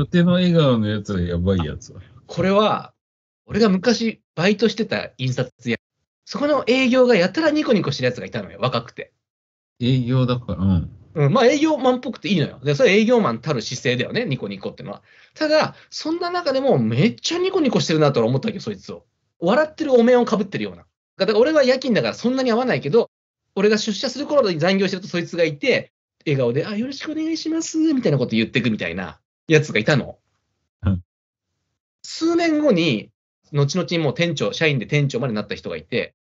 初手の笑顔のやつはやばいやつこれは、俺が昔バイトしてた印刷屋、そこの営業がやたらニコニコしてるやつがいたのよ、若くて。営業だから、うん。うん、まあ営業マンっぽくていいのよ。で、それ営業マンたる姿勢だよね、ニコニコってのは。ただ、そんな中でもめっちゃニコニコしてるなと思ったわけよ、そいつを。笑ってるお面をかぶってるような。だから俺は夜勤だからそんなに合わないけど、俺が出社する頃に残業してるとそいつがいて、笑顔で、あ、よろしくお願いします、みたいなこと言ってくみたいな。やつがいたの。数年後に、後々もう店長、社員で店長までなった人がいて、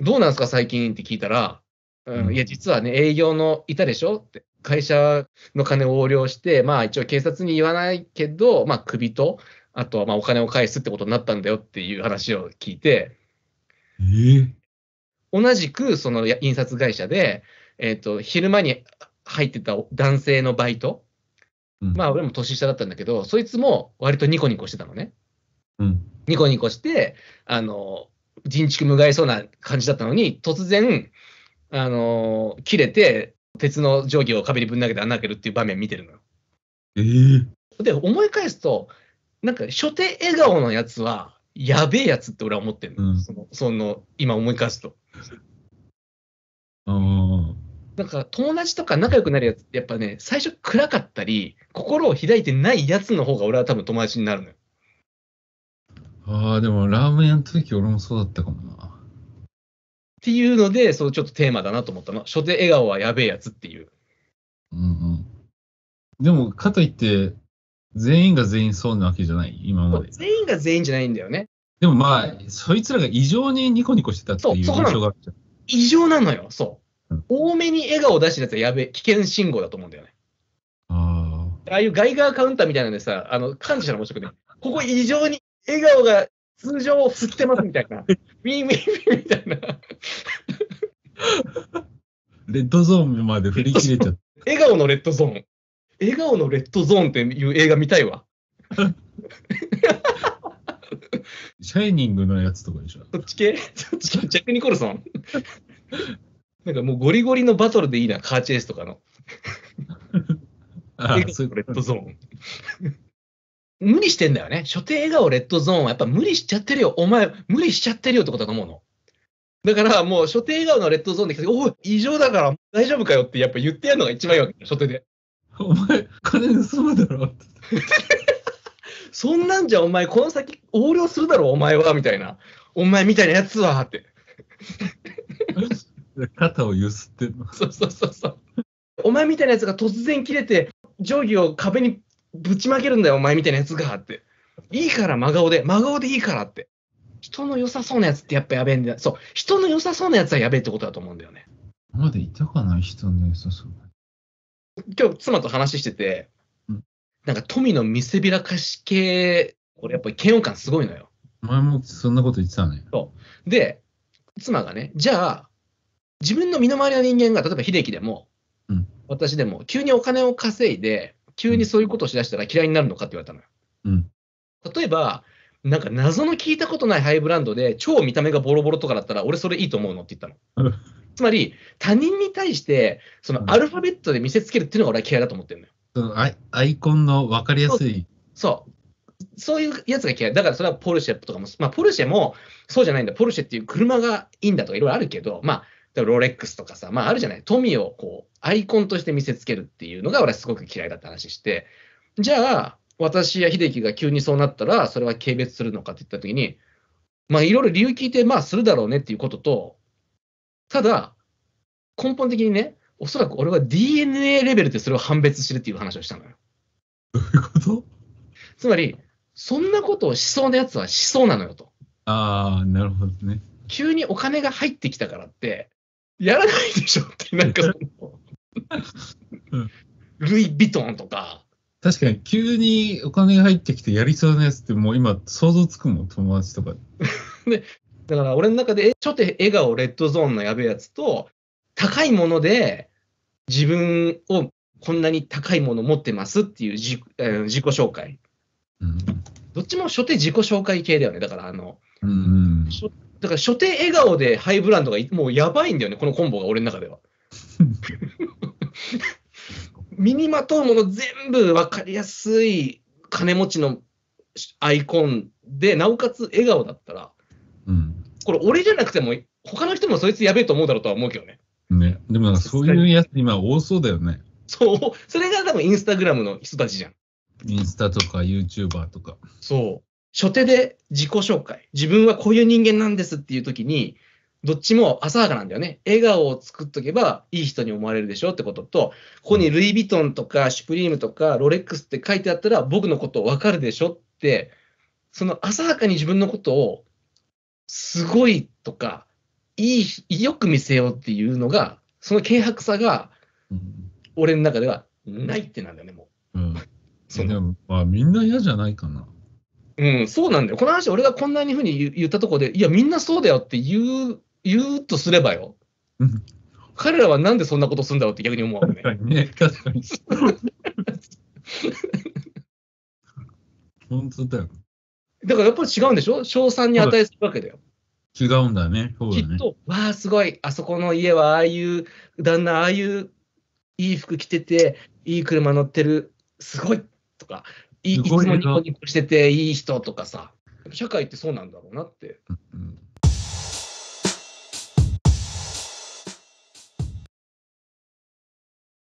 どうなんですか最近って聞いたら、うん、いや、実はね、営業のいたでしょって。会社の金を横領して、まあ一応警察に言わないけど、まあ首と、あとはまあお金を返すってことになったんだよっていう話を聞いて、同じくその印刷会社で、えっ、と、昼間に入ってた男性のバイトまあ俺も年下だったんだけど、そいつも割とニコニコしてたのね。うん、ニコニコして、あの、人畜無害そうな感じだったのに、突然、あの、切れて、鉄の定規を壁にぶん投げて穴開けるっていう場面見てるのよ。えー、で、思い返すと、なんか、初手笑顔のやつは、やべえやつって俺は思ってるの。うん、その、その今思い返すと。ああ。なんか友達とか仲良くなるやつってやっぱね、最初暗かったり、心を開いてないやつの方が俺は多分友達になるのよ。ああ、でもラーメン屋の時俺もそうだったかもな。っていうので、そうちょっとテーマだなと思ったの。初手笑顔はやべえやつっていう。うんうん。でも、かといって、全員が全員そうなわけじゃない、今まで。全員が全員じゃないんだよね。でもまあ、そいつらが異常にニコニコしてたっていう印象があるじゃん。異常なのよ、そう。多めに笑顔出してるやつはやべえ、危険信号だと思うんだよね。ああいうガイガーカウンターみたいなのでさ、あの感たら面白くね、ここ異常に笑顔が通常振ってますみたいな、ビービービーみたいな。レッドゾーンまで振り切れちゃった。笑顔のレッドゾーン。笑顔のレッドゾーンっていう映画見たいわ。シャイニングのやつとかでしょ。そっち系そっち系ジャック・ニコルソン。なんかもうゴリゴリのバトルでいいな、カーチェイスとかの。ああレッドゾーン。無理してんだよね。所定笑顔レッドゾーンはやっぱ無理しちゃってるよ。お前、無理しちゃってるよってことだと思うの。だからもう所定笑顔のレッドゾーンで来て、おい、異常だから大丈夫かよってやっぱ言ってやるのが一番いいわけ所定で。お前、金盗むだろ。そんなんじゃお前、この先横領するだろ、お前は、みたいな。お前みたいなやつは、って。肩を揺すっての。そうそうそうそう。お前みたいなやつが突然切れて、定規を壁にぶちまけるんだよ、お前みたいなやつがって。いいから真顔で、真顔でいいからって。人の良さそうなやつってやっぱやべえんだよ。そう。人の良さそうなやつはやべえってことだと思うんだよね。までいたかな、い人の良さそう今日、妻と話してて、なんか富の見せびらかし系、これやっぱり嫌悪感すごいのよ。前もそんなこと言ってたね。そう。で、妻がね、じゃあ、自分の身の回りの人間が、例えば秀樹でも、うん、私でも、急にお金を稼いで、急にそういうことをしだしたら嫌いになるのかって言われたのよ。うん、例えば、なんか謎の聞いたことないハイブランドで、超見た目がボロボロとかだったら、俺それいいと思うのって言ったの。つまり、他人に対して、そのアルファベットで見せつけるっていうのが俺は嫌いだと思ってるのよ。そのアイアイコンの分かりやすいそう。そういうやつが嫌い。だからそれはポルシェとかも、まあ、ポルシェもそうじゃないんだ。ポルシェっていう車がいいんだとかいろいろあるけど、まあ、ロレックスとかさ、まああるじゃない。富をこう、アイコンとして見せつけるっていうのが俺すごく嫌いだって話して、じゃあ、私や秀樹が急にそうなったら、それは軽蔑するのかって言った時に、まあいろいろ理由聞いて、まあするだろうねっていうことと、ただ、根本的にね、おそらく俺は DNA レベルでそれを判別してるっていう話をしたのよ。どういうことつまり、そんなことをしそうなやつはしそうなのよと。ああ、なるほどね。急にお金が入ってきたからって、やらないでしょって、なんかうん、ルイ・ヴィトンとか。確かに急にお金が入ってきてやりそうなやつってもう今想像つくもん、友達とか。で、だから俺の中で、ちょっと笑顔レッドゾーンのやべえやつと、高いもので自分をこんなに高いもの持ってますっていうじ、えー、自己紹介。うん、どっちも初手自己紹介系だよね。だからあの、うんだから初手笑顔でハイブランドがもうやばいんだよね、このコンボが俺の中では。身にまとうもの全部分かりやすい金持ちのアイコンで、なおかつ笑顔だったら、うん、これ俺じゃなくても、他の人もそいつやべえと思うだろうとは思うけどね。ね、でもそういうやつ今多そうだよね。そう、それが多分インスタグラムの人たちじゃん。インスタとかユーチューバーとか。そ初手で自己紹介、自分はこういう人間なんですっていう時に、どっちも浅はかなんだよね。笑顔を作っとけばいい人に思われるでしょってことと、ここにルイ・ヴィトンとかシュプリームとかロレックスって書いてあったら僕のことわかるでしょって、その浅はかに自分のことをすごいとか、いい、よく見せようっていうのが、その軽薄さが、俺の中ではないってなんだよね、もう。うん。そも、まあみんな嫌じゃないかな。うん、そうなんだよ。この話、俺がこんなにふうに言ったところで、いや、みんなそうだよって言う、言うとすればよ。うん、彼らはなんでそんなことするんだろうって逆に思うわね。確かにね、確かに。本当だよ。だからやっぱり違うんでしょ賞賛に値するわけだよ。違うんだね。そうだねきっと、わあ、すごい。あそこの家はああいう、旦那ああいういい服着てて、いい車乗ってる、すごいとか、いいつもニコニコしてていい人とかさ、社会ってそうなんだろうなって。うん